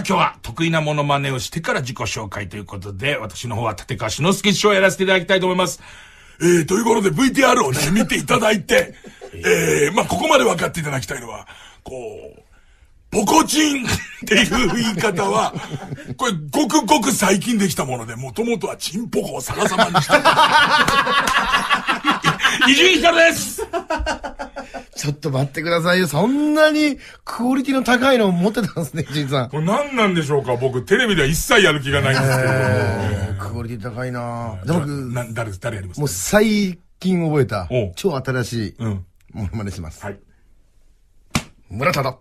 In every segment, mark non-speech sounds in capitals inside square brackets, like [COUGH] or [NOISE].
今日は得意なモノマネをしてから自己紹介ということで、私の方は立川志の輔師匠をやらせていただきたいと思います。えー、ということで VTR をね、見ていただいて、えー、まあ、ここまで分かっていただきたいのは、こう、ポコチンっていう言い方は、[LAUGHS] これ、ごくごく最近できたもので、もともとはチンポコを逆さまにしてた。[LAUGHS] 伊集院光です [LAUGHS] ちょっと待ってくださいよ。そんなにクオリティの高いのを持ってたんですね、じ [LAUGHS] いさん。これ何なんでしょうか僕、テレビでは一切やる気がないんですけど。えー、クオリティ高いな僕。誰、誰やりますもう最近覚えた、超新しい、ものまねします。はい。村田だ。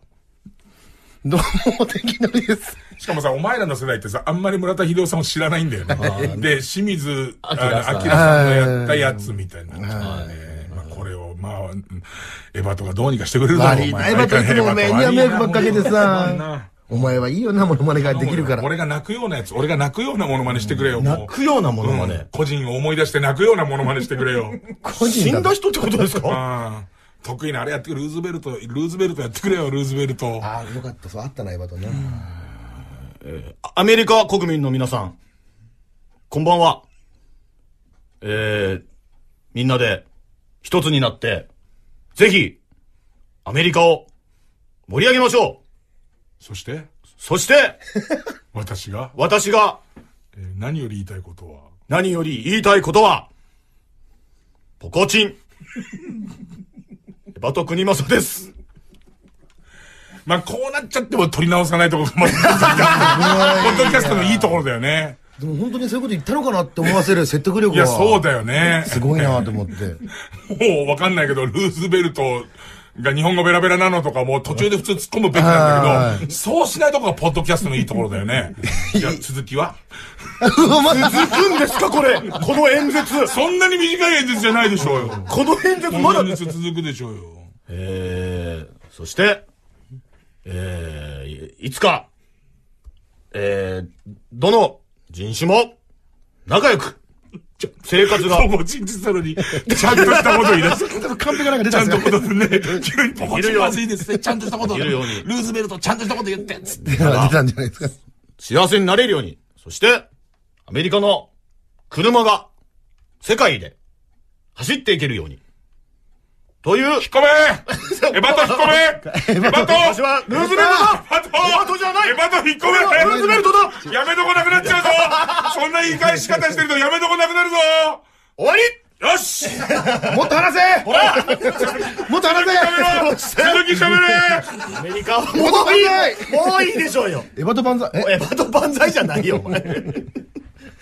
どうも、敵のりです。しかもさ、お前らの世代ってさ、あんまり村田秀夫さんを知らないんだよね。で、清水明さんがやったやつみたいな。まあ、これをまあ、エヴァとかどうにかしてくれるだろう。エヴァといつもおめえには迷惑ばっかけてさ。お前はいいよな、モノマネができるから。俺が泣くようなやつ、俺が泣くようなモノマネしてくれよ。泣くようなモノマネ、個人を思い出して泣くようなモノマネしてくれよ。個 [LAUGHS] 人死んだ人ってことですか [LAUGHS] 得意なあれやってくれ、ルーズベルト、ルーズベルトやってくれよ、ルーズベルト。ああ、よかった、そう、あったな、エヴァとね。アメリカ国民の皆さん、こんばんは。えー、みんなで、一つになって、ぜひ、アメリカを盛り上げましょうそしてそして [LAUGHS] 私が私が、えー、何より言いたいことは何より言いたいことは、ポコチン [LAUGHS] バトクマソです。まあ、こうなっちゃっても取り直さないところがます。[LAUGHS] ポッドキャストのいいところだよね。でも本当にそういうこと言ったのかなって思わせる説得力いや、そうだよね。すごいなと思って。もうわかんないけど、ルーズベルトが日本語ベラベラなのとかも途中で普通突っ込むべきなんだけど、そうしないとこがポッドキャストのいいところだよね。じ [LAUGHS] ゃ続きは [LAUGHS] 続くんですかこれこの演説そんなに短い演説じゃないでしょうよ。この演説こまのだ演説続くでしょうよ。えー、そして、えー、いいつか、えー、どの人種も、仲良く、生活が。そう、も人事なのに、ちゃんとしたこと言い出す。カ [LAUGHS] ンなんか出ちゃんですよ、ね。とことね。急にポコチまずいですね。ちゃんとしたこと。言うように。ルーズベルトちゃんとしたこと言って、つって。出たんじゃないですか。幸せになれるように。そして、アメリカの車が、世界で、走っていけるように。という。引っ込めエバト引っ込めエバトルーズベルトだエバトじゃないエバト引っ込めルーズベルトだやめとこなくなっちゃうぞ [LAUGHS] そんな言い返し方してるとやめとこなくなるぞ終わりよし [LAUGHS] もっと話せほら [LAUGHS] もっと話せ続き喋れアメリカはもういいもういいでしょうよエバト万歳エバト万歳じゃないよお前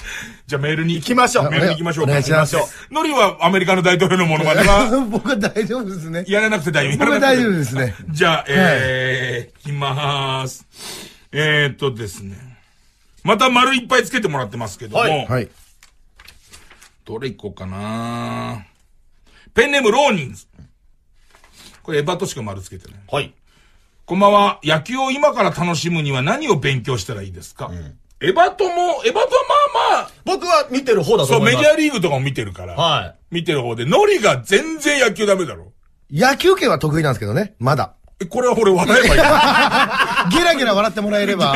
[LAUGHS] じゃあメールに行きましょう。メールに行きましょう。お願いしましょう。ノリはアメリカの大統領のものまでは。[LAUGHS] 僕は大丈夫ですね。やらなくて大丈夫。僕は大丈夫ですね。じゃあ、えー、行きまーす。えーっとですね。また丸いっぱいつけてもらってますけども。はい。どれ行こうかなペンネームローニンズ。これエバトシ君丸つけてね。はい。こんばんは。野球を今から楽しむには何を勉強したらいいですか、うん、エヴァも、エヴァはまあまあ。僕は見てる方だと思う。そう、メジャーリーグとかも見てるから。はい。見てる方で、ノリが全然野球ダメだろ。野球系は得意なんですけどね、まだ。え、これは俺笑えばいい。[LAUGHS] ゲラゲラ笑ってもらえれば。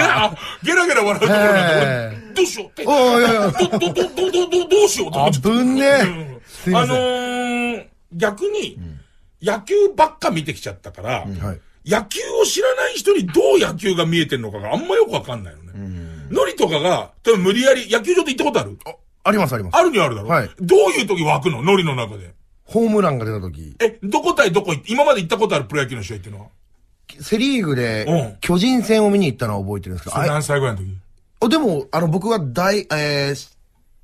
ゲラゲラ笑うところなんば。どうしようって。おいやいや。ど、ど、ど、ど、ど、どうしようと思っちゃった。ぶんね。あのー、逆に、野球ばっか見てきちゃったから、はい。野球を知らない人にどう野球が見えてんのかがあんまよくわかんないよね。ノリとかが、多分無理やり、野球場って行ったことあるあ、ありますあります。あるにはあるだろはい。どういう時湧くのノリの中で。ホームランが出た時。え、どこ対どこ今まで行ったことあるプロ野球の試合っていうのはセリーグで、巨人戦を見に行ったのは覚えてるんですけど。何歳ぐらいの時あ、でも、あの、僕は大、えー、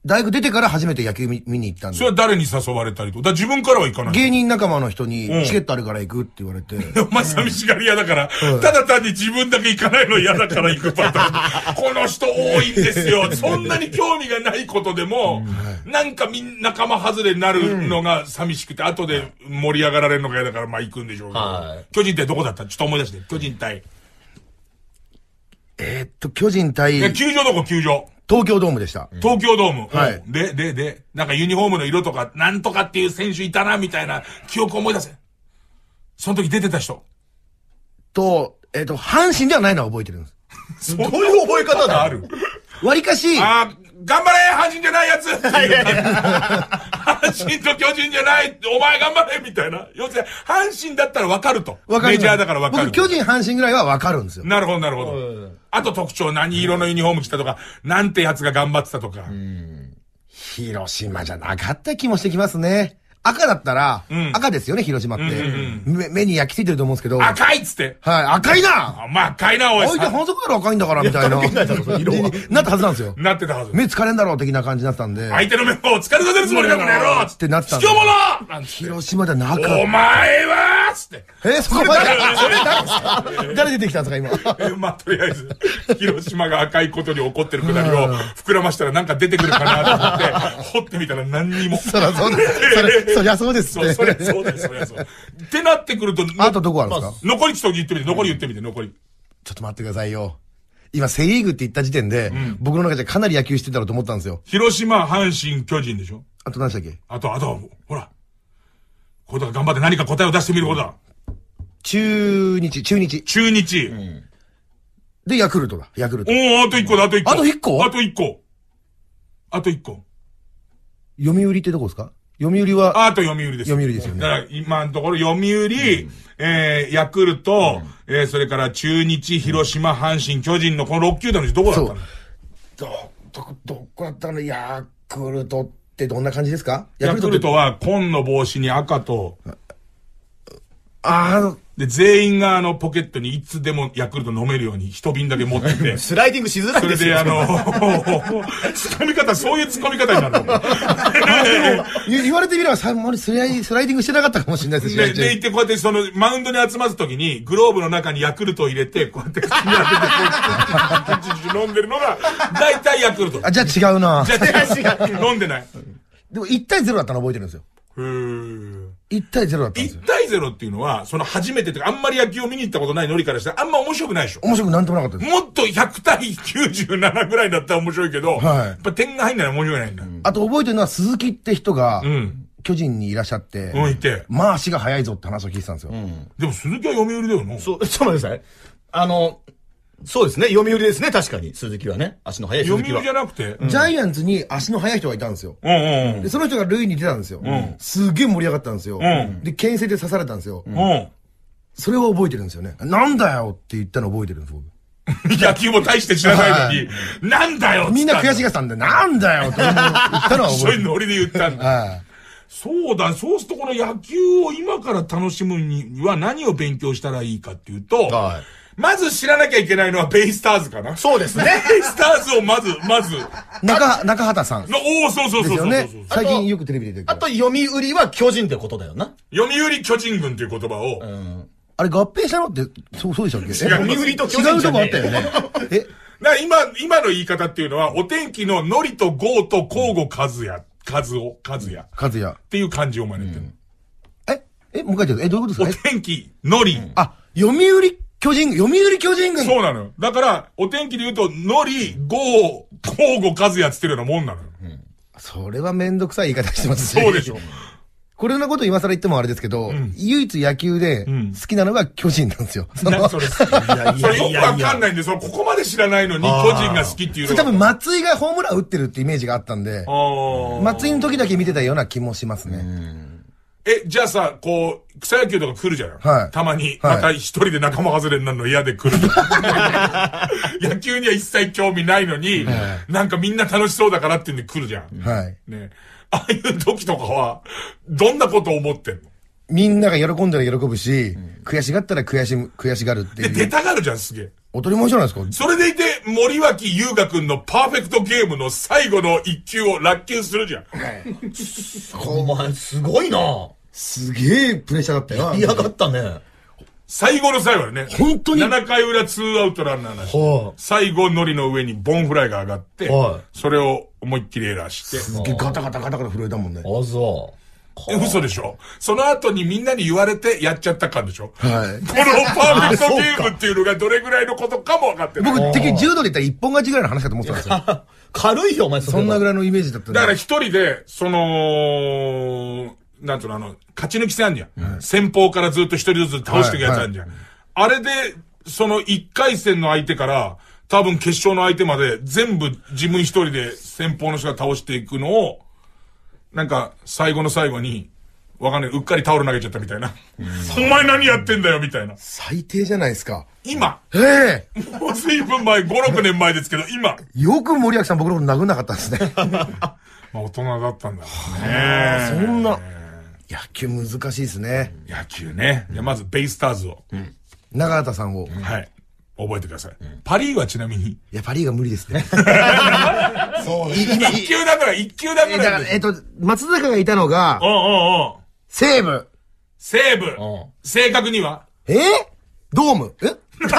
大学出てから初めて野球見見に行ったんで。それは誰に誘われたりとだ自分からは行かない。芸人仲間の人に、チケットあるから行くって言われて。[LAUGHS] お前寂しがり屋だから、ただ単に自分だけ行かないの嫌だから行くパターン。[LAUGHS] この人多いんですよ。そんなに興味がないことでも、なんかみんな仲間外れになるのが寂しくて、後で盛り上がられるのが嫌だから、まあ行くんでしょうけど。巨人隊どこだったちょっと思い出して。巨人対。えっと、巨人対。球場どこ球場。東京ドームでした。東京ドーム。はい。で、で、で、なんかユニフォームの色とか、なんとかっていう選手いたな、みたいな記憶思い出せ。その時出てた人。と、えっ、ー、と、阪神ではないのは覚えてるんです。[LAUGHS] そういう覚え方がある。わりかし、あ頑張れ阪神じゃないやつ [LAUGHS] 阪神と巨人じゃないお前頑張れみたいな。要するに、阪神だったらわかると。わかる。メジャーだからわかる。巨人、阪神ぐらいはわかるんですよ。なるほど、なるほど。あと特徴、何色のユニフォーム着たとか、なんてやつが頑張ってたとか。広島じゃなかった気もしてきますね。赤だったら、赤ですよね、広島って、目。に焼き付いてると思うんですけど。赤いっつって。はい、赤いなま、あ、赤いな、おい。相手反則から赤いんだから、みたいな。な色なったはずなんですよ。なってたはず。目疲れんだろう、的な感じになってたんで。相手の目を疲れさせるつもりだ、からやろうつってなってた卑怯者なん広島じゃなかった。お前はつって。えー、そこまでそれ誰ですか誰出てきたんですか、今。えー、まあ、とりあえず、広島が赤いことに怒ってるくだりを膨らましたらなんか出てくるかなと思って、掘ってみたら何にも。そりゃそうです。そりゃそうです。そりゃそうです。そりゃそう。ってなってくると、あとどこあるんですか、まあ、残りちょっと言ってみて、残り言ってみて、残り。ちょっと待ってくださいよ。今、セリーグって言った時点で、うん、僕の中でかなり野球してたろうと思ったんですよ。広島、阪神、巨人でしょあと何でしたっけあと、あと、ほら、これだ頑張って何か答えを出してみることだ。中日、中日。中日。うんで、ヤクルトだ。ヤクルト。おおあと一個だ、あと一個。あと一個あと一個。あと一個。読売ってどこですか読売は。あと読売です。読売ですよね。だから、今のところ読売、うん、えー、ヤクルト、うん、えー、それから中日、広島、阪神、巨人のこの6球団のうちどこだったのど、ど、どこだったのヤクルトってどんな感じですかヤクルトは紺の帽子に赤と。ああ、で、全員があの、ポケットにいつでもヤクルト飲めるように一瓶だけ持ってて。[LAUGHS] スライディングしづらいですよそれであの、つ [LAUGHS] かみ方、そういう突っ込み方になる [LAUGHS] 言われてみれば、さんまりスライスライディングしてなかったかもしれないですね。で、行ってこうやってその、マウンドに集まるときに、グローブの中にヤクルトを入れて、こうやって飲んでるのが、大体ヤクルト。あ、じゃあ違うな。じゃあ違う。飲んでない。でも1対0だったの覚えてるんですよ。へー。1対0だったんですよ。1対0っていうのは、その初めてとか、あんまり野球を見に行ったことないノリからしたら、あんま面白くないでしょ。面白くなんともなかったです。もっと100対97ぐらいだったら面白いけど、はい、やっぱ点が入んないら面白くないんだ。あと覚えてるのは、鈴木って人が、うん、巨人にいらっしゃって、うん、いて。まあ足が速いぞって話を聞いてたんですよ。うん、でも鈴木は読売だよな。そう、ちょっと待ってください。あの、そうですね。読売ですね、確かに。鈴木はね。足の速い読鈴売じゃなくて、ジャイアンツに足の速い人がいたんですよ。うんうんうんで、その人が塁に出たんですよ。すげえ盛り上がったんですよ。んで、牽制で刺されたんですよ。うん。それは覚えてるんですよね。なんだよって言ったの覚えてるんです、僕。[LAUGHS] 野球も大して知らないのに、なんだよっったみんな悔しがったんで、なんだよって言ったのは覚えてる。一緒にノリで言ったんだ。はい。そうだ、そうするとこの野球を今から楽しむには何を勉強したらいいかっていうと、はいまず知らなきゃいけないのはベイスターズかな。そうですね。ベイスターズをまず、まず。中、中畑さん。おおそうそうそうそうですよね。最近よくテレビで出てあと、読売は巨人ってことだよな。読売巨人軍っていう言葉を。うん。あれ合併したのって、そう、そうでしたっけ読売と巨人違うとこあったよね。えな、今、今の言い方っていうのは、お天気のノリとゴーと交互和也、和を、和也。和也。っていう漢字を真似てる。ええ、もう一回言って、え、どういうことですかお天気、ノリ。あ、読売巨人、読売巨人軍。そうなのよ。だから、お天気で言うと、のり、ごう、こうごかずやつってるようなもんなのよ。うん。それはめんどくさい言い方してますね。そうでしょ。[LAUGHS] これのこと今更言ってもあれですけど、うん、唯一野球で好きなのが巨人なんですよ。そのそれ。よくわかんないんで、そのここまで知らないのに巨人が好きっていうの多分松井がホームラン打ってるってイメージがあったんで、松井の時だけ見てたような気もしますね。え、じゃあさ、こう、草野球とか来るじゃん。はい。たまに、はいまた一人で仲間外れになるの嫌で来る。[LAUGHS] 野球には一切興味ないのに、なんかみんな楽しそうだからってんで来るじゃん。はい。ね。ああいう時とかは、どんなことを思ってんのみんなが喜んだら喜ぶし、悔しがったら悔し悔しがるってで、出たがるじゃん、すげえ。当たり前じゃないですか。それでいて、森脇優雅くんのパーフェクトゲームの最後の一球を落球するじゃん。お前、すごいなすげえプレッシャーだったよ。嫌がったね。最後の最後だね。本当に ?7 回裏2アウトランナーなし。はあ、最後、ノリの上にボンフライが上がって、はあ、それを思いっきりエラーして。すげえガタガタガタガタ震えたもんね。あ、そう。嘘でしょその後にみんなに言われてやっちゃった感でしょはい。このパーフェクトゲームっていうのがどれぐらいのことかも分かってない。僕、敵柔道で言ったら一本勝ちぐらいの話かと思ってたんですよ。軽いよ、お前そ、そんなぐらいのイメージだっただから一人で、その、なんつうの、あの、勝ち抜き戦あんじゃん。先方からずっと一人ずつ倒していくやつあんじゃん。はいはい、あれで、その一回戦の相手から、多分決勝の相手まで全部自分一人で先方の人が倒していくのを、なんか、最後の最後に、わかんない。うっかりタオル投げちゃったみたいな。お前何やってんだよ、みたいな。最低じゃないですか。今。ええもう随分前、5、6年前ですけど、今。よく森脇さん僕のこと殴んなかったんですね。[LAUGHS] まあ、大人だったんだろうそんな。野球難しいですね。野球ね。いや、まずベイスターズを。うん。長畑さんを。はい。覚えてください。パリーはちなみに。いや、パリーが無理ですね。[LAUGHS] そう一級だから、一級だから。えっと、松坂がいたのが、おうおうおう西武。西武。正確にはえドームえ西武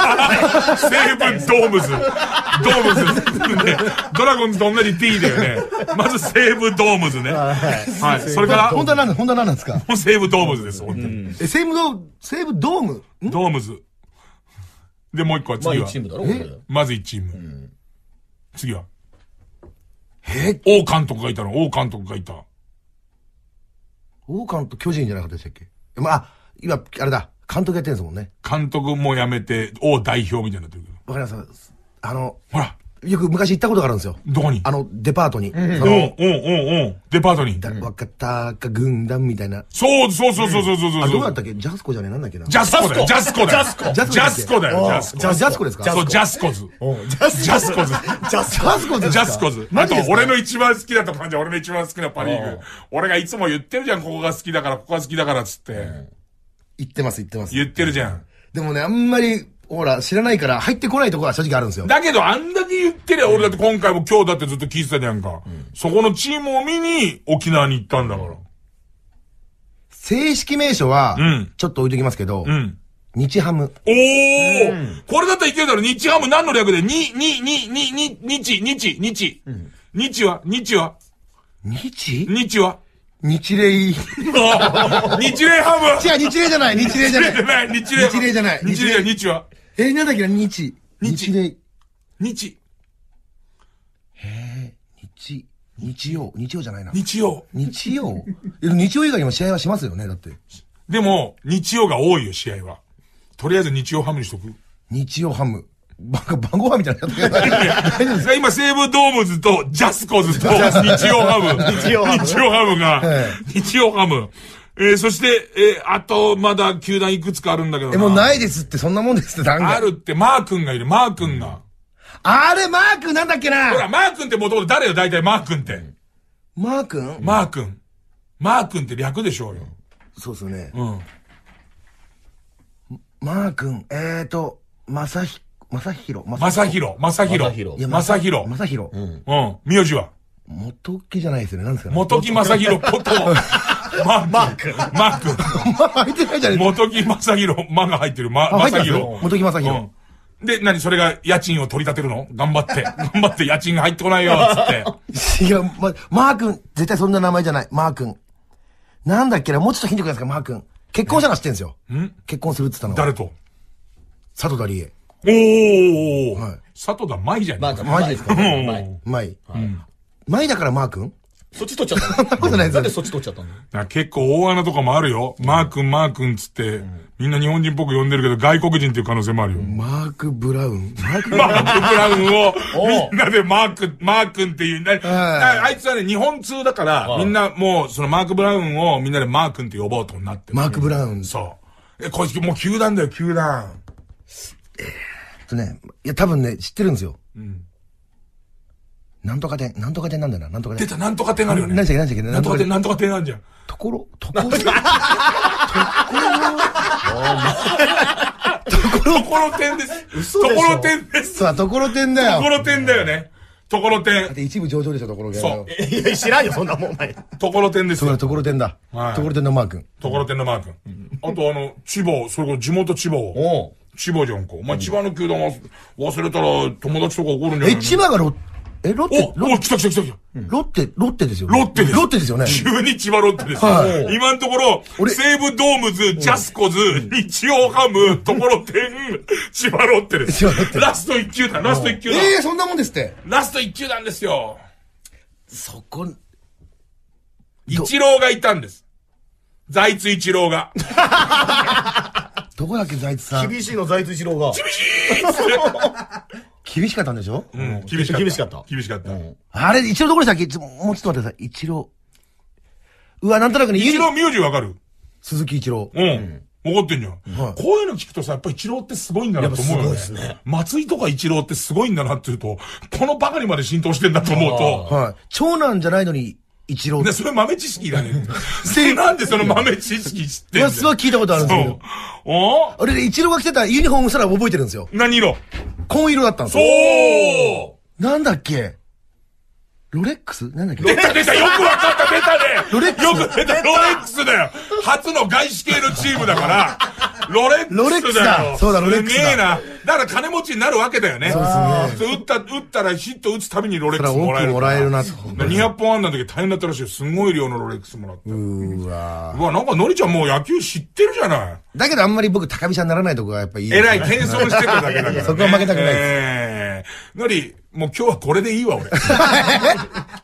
[LAUGHS] ドームズ。ドームズ、ドラゴンズと同じ T だよね。まず西武ドームズね。はい。それから。本当は何、本当は何なんですかもう西武ドームズです、本当に。え、西武ドーム、西武ドームドームズ。で、もう一個は次は。まず一チームだろまず一チーム。次はえ王監督がいたの、王監督がいた。王監督、巨人じゃなかったでしたっけまあ、今、あれだ、監督やってるんですもんね。監督も辞めて、王代表みたいになってるけど。わかります。あの、ほら、よく昔行ったことがあるんですよ。どこにあの、デパートに。うん、うん、うん、うん。デパートに。だわかったか軍団みたいな。そう、そうそうそうそうそうそう。あ、どうだったっけジャスコじゃねえなんだっけな。ジャスコだよ。ジャスコだよ。ジャスコだよ。ジャスコジャスコですかそう、ジャスコズ。ジャスコズ。ジャスコズ。ジャスコズ。あと、俺の一番好きだった感じ、俺の一番好きなパリーグ。俺がいつも言ってるじゃん、ここが好きだから、ここが好きだから、つって。言ってます、言ってます。言ってるじゃん。でもね、あんまり、ほら、知らないから入ってこないとこは正直あるんですよ。だけど、あんだけ言ってりゃ、俺だって今回も今日だってずっと聞いてたじゃんか。うん、そこのチームを見に沖縄に行ったんだから。正式名称は、ちょっと置いときますけど、うん、日ハム。おー、うん、これだったらいけるだろ日ハム何の略でに、に、に、に、に、日、日、日。うん、日は日は日日は日礼。[LAUGHS] 日礼ハム違う、日礼じゃない、日礼じゃない。日礼じゃない、日礼じゃない。日礼じゃない、日は。えー、なんだっけな、日。日で。日。へえ、日。日曜。日曜じゃないな。日曜。日曜 [LAUGHS] 日曜以外にも試合はしますよね、だって。でも、日曜が多いよ、試合は。とりあえず日曜ハムにしとく。日曜ハム。バカ、晩ご飯みたいな [LAUGHS] やつ大丈夫ですか今、西武ドームズと、ジャスコズと、日曜ハム。[LAUGHS] 日曜ハム。日曜ハムが、日曜ハム。えー、そして、えー、あと、まだ球団いくつかあるんだけどえ、もうないですって、そんなもんですって、あるって、マー君がいる、マー君が。あれ、マー君なんだっけなほら、マー君ってもともと誰よ、大体マー君って。マー君マー君。マー君って略でしょうよ。そうっすね。うん。マー君、えーと、まさひ、まさひろ。まさひろ、まさひろ。まさひろ。まさひろ。うん。名字は元木じゃないですよね。何ですかね。元木まさひろこと。マック。マック。まあ、入ってないじゃねえか。元木正宏、マが入ってる、ま、正宏。元木正宏。うんで、何それが家賃を取り立てるの頑張って。頑張って家賃が入ってこないよ、つって。[LAUGHS] いや、ま、マー君、絶対そんな名前じゃない。マー君。なんだっけな、もうちょっとヒントくないですか、マー君。結婚したの知ってんすよ。ん結婚するって言ったのは。誰と佐藤田理恵。おー、はい佐藤田舞じゃねえか。マジですか。うん。舞。舞だからマー君そっち取っちゃった [LAUGHS] そんなことないなんでそっち取っちゃったの結構大穴とかもあるよ。マー君、マー君つって、みんな日本人っぽく呼んでるけど外国人っていう可能性もあるよ。マーク・ブラウン [LAUGHS] マーク・ブラウンを、[LAUGHS] みんなでマーク、マー君っていう、あいつはね、日本通だから、みんなもう、そのマーク・ブラウンをみんなでマー君って呼ぼうとなってマーク・ブラウン。そう。え、こいつもう球団だよ、球団。えっとね、いや多分ね、知ってるんですよ。うん。なんとか店、なんとか店なんだな、なんとか店。出た、なんとか店あるよね。何したっけ、何したっけ、なんとか店、なんとか店あるじゃん。ところ、ところ、ところ、ところ、ところ店です。嘘でしょところ店です。さあ、ところ店だよ。ところ店だよね。ところてん。だって一部上場でしょ、ところてそう。いや、知らんよ、そんなもん、お前。ところてんですよ。ところてんだ。はい。ところてんのマー君。ところてんのマー君。あと、あの、千葉、それこそ地元千葉を。千葉じゃんか。お前、千葉の球団忘れたら友達とか怒るんじゃないえ、千葉がロッえ、ロッテお、お、来た来た来た来た。ロッテ、ロッテですよ、ね。ロッテです。ロッテですよ。急に千葉ロッテですよ。今のところ、西武ドームズ、ジャスコズ、日曜ハム、ところてん、千葉ロッテです。ラスト1球団、ラスト1球団。ええそんなもんですって。ラスト1球団ですよ。そこ、一郎がいたんです。財津一郎が。[LAUGHS] どこだっけ財津さん。厳しいの財津一郎が。[LAUGHS] 厳しい [LAUGHS] 厳しかったんでしょうん、厳しかった。厳しかった。厳しかった。うん、あれ、一郎どころでしたっけもうちょっと待ってください。一郎。うわ、なんとなくね、一郎名字わかる鈴木一郎。うん。怒ってんじゃん。はい、こういうの聞くとさ、やっぱ一郎ってすごいんだなと思うよね。すごいですね。松井とか一郎ってすごいんだなって言うと、このバカにまで浸透してんだと思うと。はい。長男じゃないのに、一郎。それ豆知識だね。[LAUGHS] なんでその豆知識知ってんのいや、それは聞いたことあるんですけど。あれで一郎が着てたユニフォームすら覚えてるんですよ。何色紺色だったんですよ。そうなんだっけロレックスなんだっけ出た出たよくわかった出たねロレックスよく出たロレックスだよ初の外資系のチームだから、ロレックスだよ。ロレックスだ。そうだ、ロレックスだ。すげえな。だから金持ちになるわけだよね。そうですね。打った、打ったらヒット打つたびにロレックスもらえる。もらえるなと。200本あんだ時大変だったらしいすごい量のロレックスもらった。うわ。うわ、なんかのりちゃんもう野球知ってるじゃない。だけどあんまり僕高飛車にならないとこがやっぱいい。えらい転送してただけだから。[LAUGHS] そこは負けたくないです。のり、もう今日はこれでいいわ、俺。[LAUGHS]